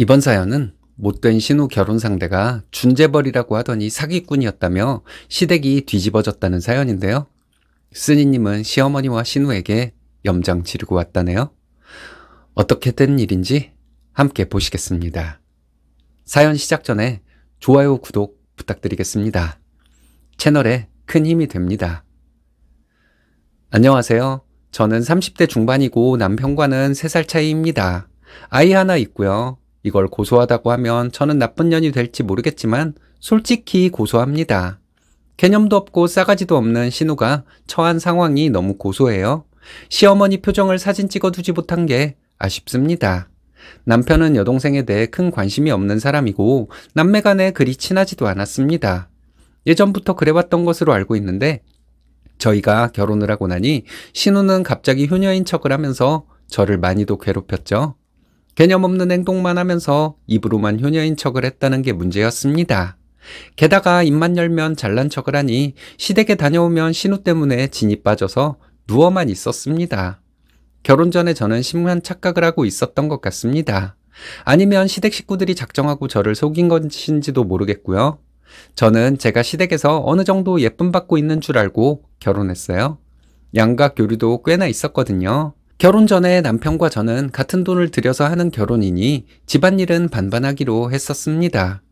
이번 사연은 못된 신우 결혼 상대가 준재벌이라고 하더니 사기꾼이었다며 시댁이 뒤집어졌다는 사연인데요. 스니님은 시어머니와 신우에게 염장 치르고 왔다네요. 어떻게 된 일인지 함께 보시겠습니다. 사연 시작 전에 좋아요, 구독 부탁드리겠습니다. 채널에 큰 힘이 됩니다. 안녕하세요. 저는 30대 중반이고 남편과는 3살 차이입니다. 아이 하나 있고요. 이걸 고소하다고 하면 저는 나쁜 년이 될지 모르겠지만 솔직히 고소합니다. 개념도 없고 싸가지도 없는 신우가 처한 상황이 너무 고소해요. 시어머니 표정을 사진 찍어 두지 못한 게 아쉽습니다. 남편은 여동생에 대해 큰 관심이 없는 사람이고 남매 간에 그리 친하지도 않았습니다. 예전부터 그래왔던 것으로 알고 있는데 저희가 결혼을 하고 나니 신우는 갑자기 효녀인 척을 하면서 저를 많이도 괴롭혔죠. 개념 없는 행동만 하면서 입으로만 효녀인 척을 했다는 게 문제였습니다. 게다가 입만 열면 잘난 척을 하니 시댁에 다녀오면 신우 때문에 진이 빠져서 누워만 있었습니다. 결혼 전에 저는 심한 착각을 하고 있었던 것 같습니다. 아니면 시댁 식구들이 작정하고 저를 속인 것인지도 모르겠고요. 저는 제가 시댁에서 어느 정도 예쁨 받고 있는 줄 알고 결혼했어요. 양가 교류도 꽤나 있었거든요. 결혼 전에 남편과 저는 같은 돈을 들여서 하는 결혼이니 집안일은 반반하기로 했었습니다.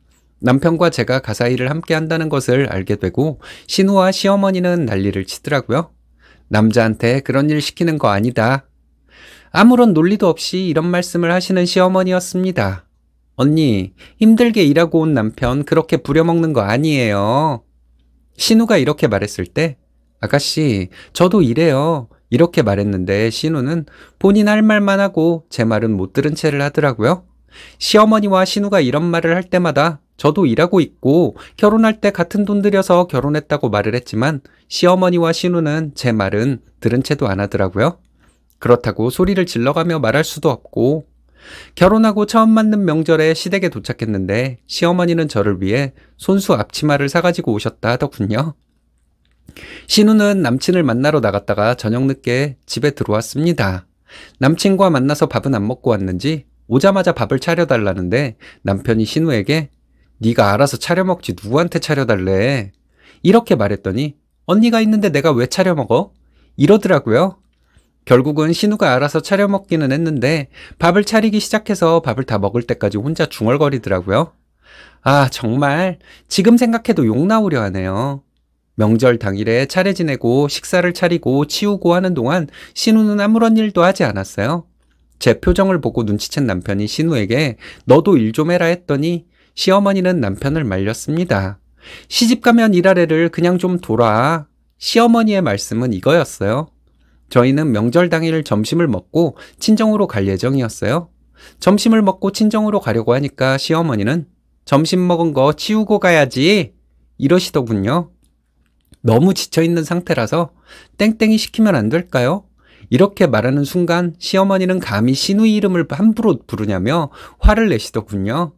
남편과 제가 가사일을 함께 한다는 것을 알게 되고 신우와 시어머니는 난리를 치더라고요. 남자한테 그런 일 시키는 거 아니다. 아무런 논리도 없이 이런 말씀을 하시는 시어머니였습니다. 언니, 힘들게 일하고 온 남편 그렇게 부려먹는 거 아니에요. 신우가 이렇게 말했을 때, 아가씨, 저도 이래요 이렇게 말했는데 신우는 본인 할 말만 하고 제 말은 못 들은 채를 하더라고요. 시어머니와 신우가 이런 말을 할 때마다 저도 일하고 있고 결혼할 때 같은 돈 들여서 결혼했다고 말을 했지만 시어머니와 신우는 제 말은 들은 채도 안 하더라고요. 그렇다고 소리를 질러가며 말할 수도 없고 결혼하고 처음 맞는 명절에 시댁에 도착했는데 시어머니는 저를 위해 손수 앞치마를 사가지고 오셨다 하더군요. 신우는 남친을 만나러 나갔다가 저녁 늦게 집에 들어왔습니다. 남친과 만나서 밥은 안 먹고 왔는지 오자마자 밥을 차려달라는데 남편이 신우에게 네가 알아서 차려 먹지 누구한테 차려달래 이렇게 말했더니 언니가 있는데 내가 왜 차려 먹어? 이러더라고요. 결국은 신우가 알아서 차려 먹기는 했는데 밥을 차리기 시작해서 밥을 다 먹을 때까지 혼자 중얼거리더라고요. 아 정말 지금 생각해도 욕 나오려 하네요. 명절 당일에 차례 지내고 식사를 차리고 치우고 하는 동안 신우는 아무런 일도 하지 않았어요. 제 표정을 보고 눈치챈 남편이 신우에게 너도 일 좀 해라 했더니 시어머니는 남편을 말렸습니다. 시집 가면 일하래를 그냥 좀 돌아. 시어머니의 말씀은 이거였어요. 저희는 명절 당일 점심을 먹고 친정으로 갈 예정이었어요. 점심을 먹고 친정으로 가려고 하니까 시어머니는 점심 먹은 거 치우고 가야지 이러시더군요. 너무 지쳐있는 상태라서 땡땡이 시키면 안 될까요? 이렇게 말하는 순간 시어머니는 감히 신우 이름을 함부로 부르냐며 화를 내시더군요.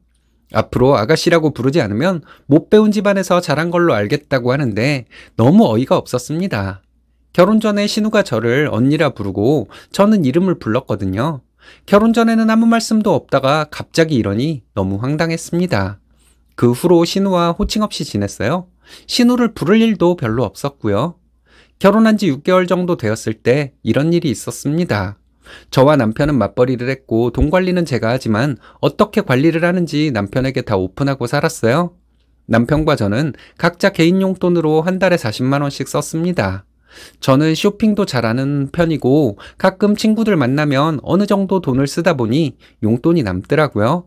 앞으로 아가씨라고 부르지 않으면 못 배운 집안에서 자란 걸로 알겠다고 하는데 너무 어이가 없었습니다. 결혼 전에 신우가 저를 언니라 부르고 저는 이름을 불렀거든요. 결혼 전에는 아무 말씀도 없다가 갑자기 이러니 너무 황당했습니다. 그 후로 신우와 호칭 없이 지냈어요. 신호를 부를 일도 별로 없었고요. 결혼한 지 6개월 정도 되었을 때 이런 일이 있었습니다. 저와 남편은 맞벌이를 했고 돈 관리는 제가 하지만 어떻게 관리를 하는지 남편에게 다 오픈하고 살았어요. 남편과 저는 각자 개인 용돈으로 한 달에 40만 원씩 썼습니다. 저는 쇼핑도 잘하는 편이고 가끔 친구들 만나면 어느 정도 돈을 쓰다 보니 용돈이 남더라고요.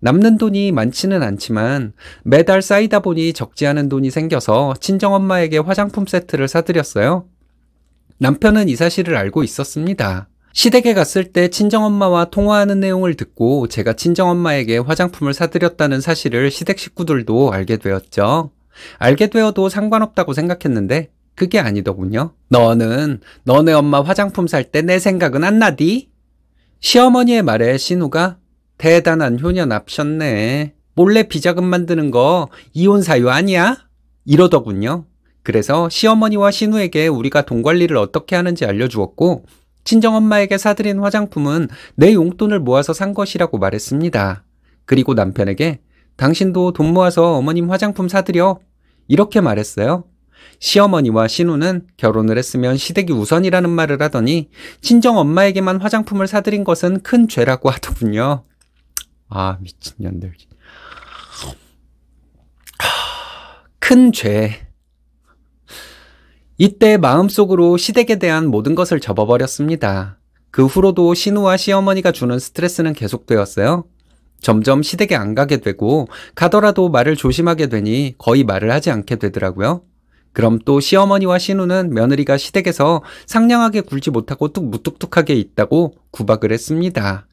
남는 돈이 많지는 않지만 매달 쌓이다 보니 적지 않은 돈이 생겨서 친정엄마에게 화장품 세트를 사드렸어요. 남편은 이 사실을 알고 있었습니다. 시댁에 갔을 때 친정엄마와 통화하는 내용을 듣고 제가 친정엄마에게 화장품을 사드렸다는 사실을 시댁 식구들도 알게 되었죠. 알게 되어도 상관없다고 생각했는데 그게 아니더군요. 너는 너네 엄마 화장품 살 때 내 생각은 안 나디? 시어머니의 말에 신우가 대단한 효녀 납셨네. 몰래 비자금 만드는 거 이혼 사유 아니야? 이러더군요. 그래서 시어머니와 신우에게 우리가 돈 관리를 어떻게 하는지 알려주었고 친정엄마에게 사들인 화장품은 내 용돈을 모아서 산 것이라고 말했습니다. 그리고 남편에게 당신도 돈 모아서 어머님 화장품 사드려 이렇게 말했어요. 시어머니와 신우는 결혼을 했으면 시댁이 우선이라는 말을 하더니 친정엄마에게만 화장품을 사들인 것은 큰 죄라고 하더군요. 아 미친년들 큰 죄. 이때 마음속으로 시댁에 대한 모든 것을 접어버렸습니다. 그 후로도 신우와 시어머니가 주는 스트레스는 계속되었어요. 점점 시댁에 안 가게 되고 가더라도 말을 조심하게 되니 거의 말을 하지 않게 되더라고요. 그럼 또 시어머니와 신우는 며느리가 시댁에서 상냥하게 굴지 못하고 뚝 무뚝뚝하게 있다고 구박을 했습니다.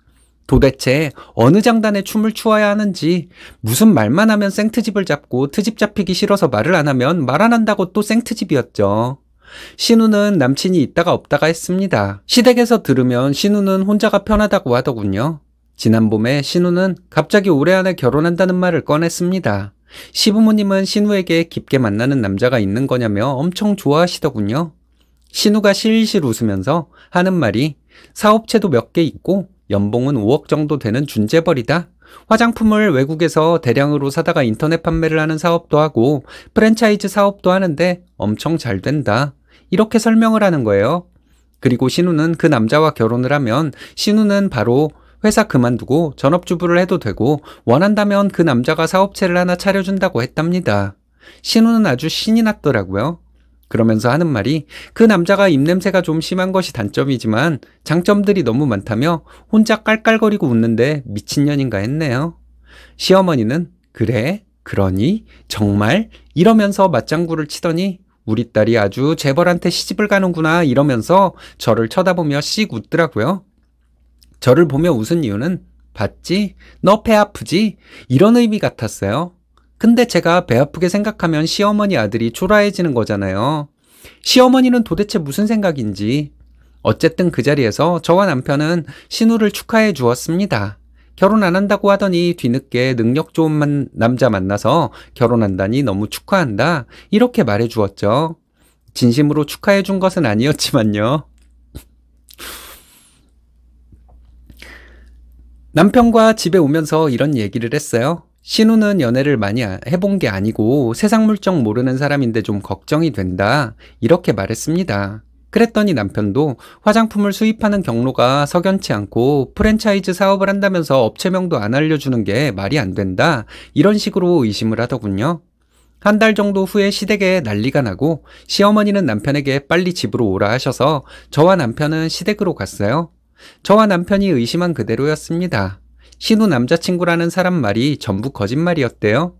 도대체 어느 장단에 춤을 추어야 하는지 무슨 말만 하면 생트집을 잡고 트집 잡히기 싫어서 말을 안 하면 말 안 한다고 또 생트집이었죠. 신우는 남친이 있다가 없다가 했습니다. 시댁에서 들으면 신우는 혼자가 편하다고 하더군요. 지난 봄에 신우는 갑자기 올해 안에 결혼한다는 말을 꺼냈습니다. 시부모님은 신우에게 깊게 만나는 남자가 있는 거냐며 엄청 좋아하시더군요. 신우가 실실 웃으면서 하는 말이 사업체도 몇 개 있고 연봉은 5억 정도 되는 준재벌이다. 화장품을 외국에서 대량으로 사다가 인터넷 판매를 하는 사업도 하고 프랜차이즈 사업도 하는데 엄청 잘 된다. 이렇게 설명을 하는 거예요. 그리고 신우는 그 남자와 결혼을 하면 신우는 바로 회사 그만두고 전업주부를 해도 되고 원한다면 그 남자가 사업체를 하나 차려준다고 했답니다. 신우는 아주 신이 났더라고요. 그러면서 하는 말이 그 남자가 입냄새가 좀 심한 것이 단점이지만 장점들이 너무 많다며 혼자 깔깔거리고 웃는데 미친년인가 했네요. 시어머니는 그래, 그러니, 정말 이러면서 맞장구를 치더니 우리 딸이 아주 재벌한테 시집을 가는구나 이러면서 저를 쳐다보며 씩 웃더라고요. 저를 보며 웃은 이유는 봤지? 너 배 아프지? 이런 의미 같았어요. 근데 제가 배 아프게 생각하면 시어머니 아들이 초라해지는 거잖아요. 시어머니는 도대체 무슨 생각인지. 어쨌든 그 자리에서 저와 남편은 신우를 축하해 주었습니다. 결혼 안 한다고 하더니 뒤늦게 능력 좋은 남자 만나서 결혼한다니 너무 축하한다. 이렇게 말해 주었죠. 진심으로 축하해 준 것은 아니었지만요. 남편과 집에 오면서 이런 얘기를 했어요. 신우는 연애를 많이 아- 해본 게 아니고 세상 물정 모르는 사람인데 좀 걱정이 된다. 이렇게 말했습니다. 그랬더니 남편도 화장품을 수입하는 경로가 석연치 않고 프랜차이즈 사업을 한다면서 업체명도 안 알려주는 게 말이 안 된다. 이런 식으로 의심을 하더군요. 한 달 정도 후에 시댁에 난리가 나고 시어머니는 남편에게 빨리 집으로 오라 하셔서 저와 남편은 시댁으로 갔어요. 저와 남편이 의심한 그대로였습니다. 신우 남자친구라는 사람 말이 전부 거짓말이었대요.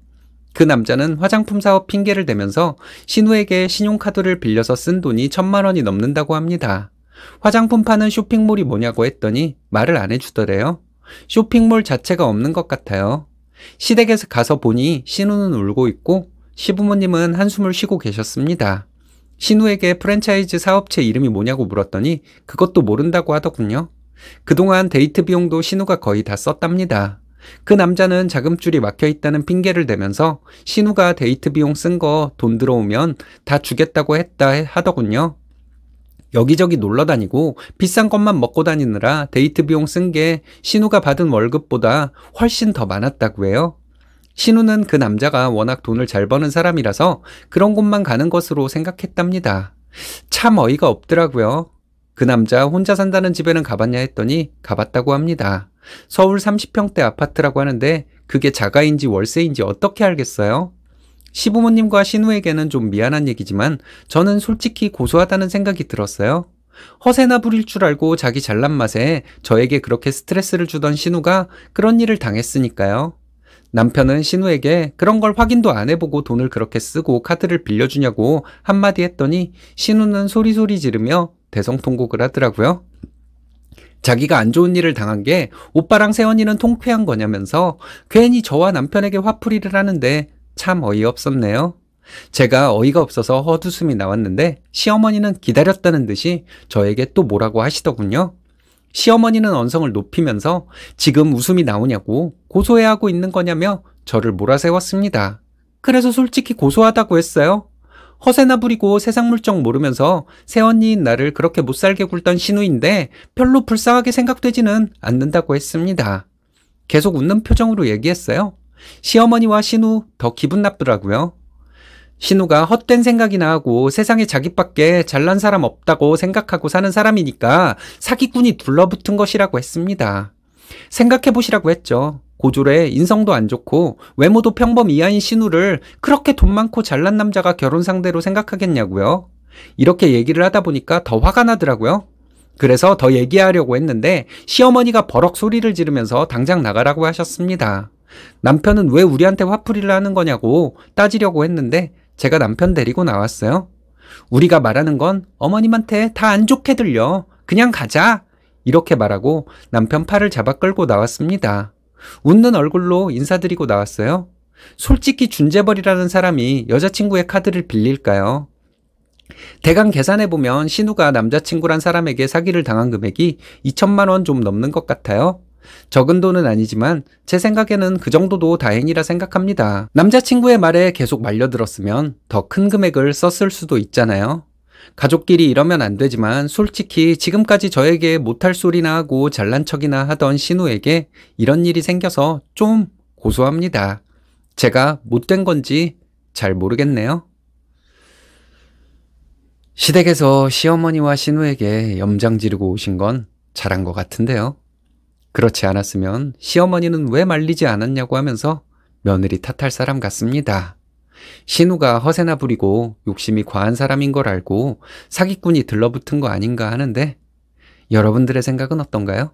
그 남자는 화장품 사업 핑계를 대면서 신우에게 신용카드를 빌려서 쓴 돈이 천만 원이 넘는다고 합니다. 화장품 파는 쇼핑몰이 뭐냐고 했더니 말을 안 해주더래요. 쇼핑몰 자체가 없는 것 같아요. 시댁에서 가서 보니 신우는 울고 있고 시부모님은 한숨을 쉬고 계셨습니다. 신우에게 프랜차이즈 사업체 이름이 뭐냐고 물었더니 그것도 모른다고 하더군요. 그동안 데이트 비용도 신우가 거의 다 썼답니다. 그 남자는 자금줄이 막혀 있다는 핑계를 대면서 신우가 데이트 비용 쓴 거 돈 들어오면 다 주겠다고 했다 하더군요. 여기저기 놀러 다니고 비싼 것만 먹고 다니느라 데이트 비용 쓴 게 신우가 받은 월급보다 훨씬 더 많았다고 해요. 신우는 그 남자가 워낙 돈을 잘 버는 사람이라서 그런 곳만 가는 것으로 생각했답니다. 참 어이가 없더라고요. 그 남자 혼자 산다는 집에는 가봤냐 했더니 가봤다고 합니다. 서울 30평대 아파트라고 하는데 그게 자가인지 월세인지 어떻게 알겠어요? 시부모님과 신우에게는 좀 미안한 얘기지만 저는 솔직히 고소하다는 생각이 들었어요. 허세나 부릴 줄 알고 자기 잘난 맛에 저에게 그렇게 스트레스를 주던 신우가 그런 일을 당했으니까요. 남편은 신우에게 그런 걸 확인도 안 해보고 돈을 그렇게 쓰고 카드를 빌려주냐고 한마디 했더니 신우는 소리소리 지르며 대성통곡을 하더라고요. 자기가 안 좋은 일을 당한 게 오빠랑 세원이는 통쾌한 거냐면서 괜히 저와 남편에게 화풀이를 하는데 참 어이없었네요. 제가 어이가 없어서 헛웃음이 나왔는데 시어머니는 기다렸다는 듯이 저에게 또 뭐라고 하시더군요. 시어머니는 언성을 높이면서 지금 웃음이 나오냐고 고소해하고 있는 거냐며 저를 몰아세웠습니다. 그래서 솔직히 고소하다고 했어요. 허세나 부리고 세상 물정 모르면서 새언니인 나를 그렇게 못살게 굴던 신우인데 별로 불쌍하게 생각되지는 않는다고 했습니다. 계속 웃는 표정으로 얘기했어요. 시어머니와 신우 더 기분 나쁘더라고요. 신우가 헛된 생각이나 하고 세상에 자기밖에 잘난 사람 없다고 생각하고 사는 사람이니까 사기꾼이 둘러붙은 것이라고 했습니다. 생각해 보시라고 했죠. 고졸에 인성도 안 좋고 외모도 평범 이하인 신우를 그렇게 돈 많고 잘난 남자가 결혼 상대로 생각하겠냐고요. 이렇게 얘기를 하다 보니까 더 화가 나더라고요. 그래서 더 얘기하려고 했는데 시어머니가 버럭 소리를 지르면서 당장 나가라고 하셨습니다. 남편은 왜 우리한테 화풀이를 하는 거냐고 따지려고 했는데 제가 남편 데리고 나왔어요. 우리가 말하는 건 어머님한테 다 안 좋게 들려. 그냥 가자. 이렇게 말하고 남편 팔을 잡아 끌고 나왔습니다. 웃는 얼굴로 인사드리고 나왔어요. 솔직히 준재벌이라는 사람이 여자친구의 카드를 빌릴까요? 대강 계산해보면 신우가 남자친구란 사람에게 사기를 당한 금액이 2천만원 좀 넘는 것 같아요. 적은 돈은 아니지만 제 생각에는 그 정도도 다행이라 생각합니다. 남자친구의 말에 계속 말려들었으면 더 큰 금액을 썼을 수도 있잖아요. 가족끼리 이러면 안 되지만 솔직히 지금까지 저에게 못할 소리나 하고 잘난 척이나 하던 신우에게 이런 일이 생겨서 좀 고소합니다. 제가 못된 건지 잘 모르겠네요. 시댁에서 시어머니와 신우에게 염장 지르고 오신 건 잘한 것 같은데요. 그렇지 않았으면 시어머니는 왜 말리지 않았냐고 하면서 며느리 탓할 사람 같습니다. 신우가 허세나 부리고 욕심이 과한 사람인 걸 알고 사기꾼이 들러붙은 거 아닌가 하는데 여러분들의 생각은 어떤가요?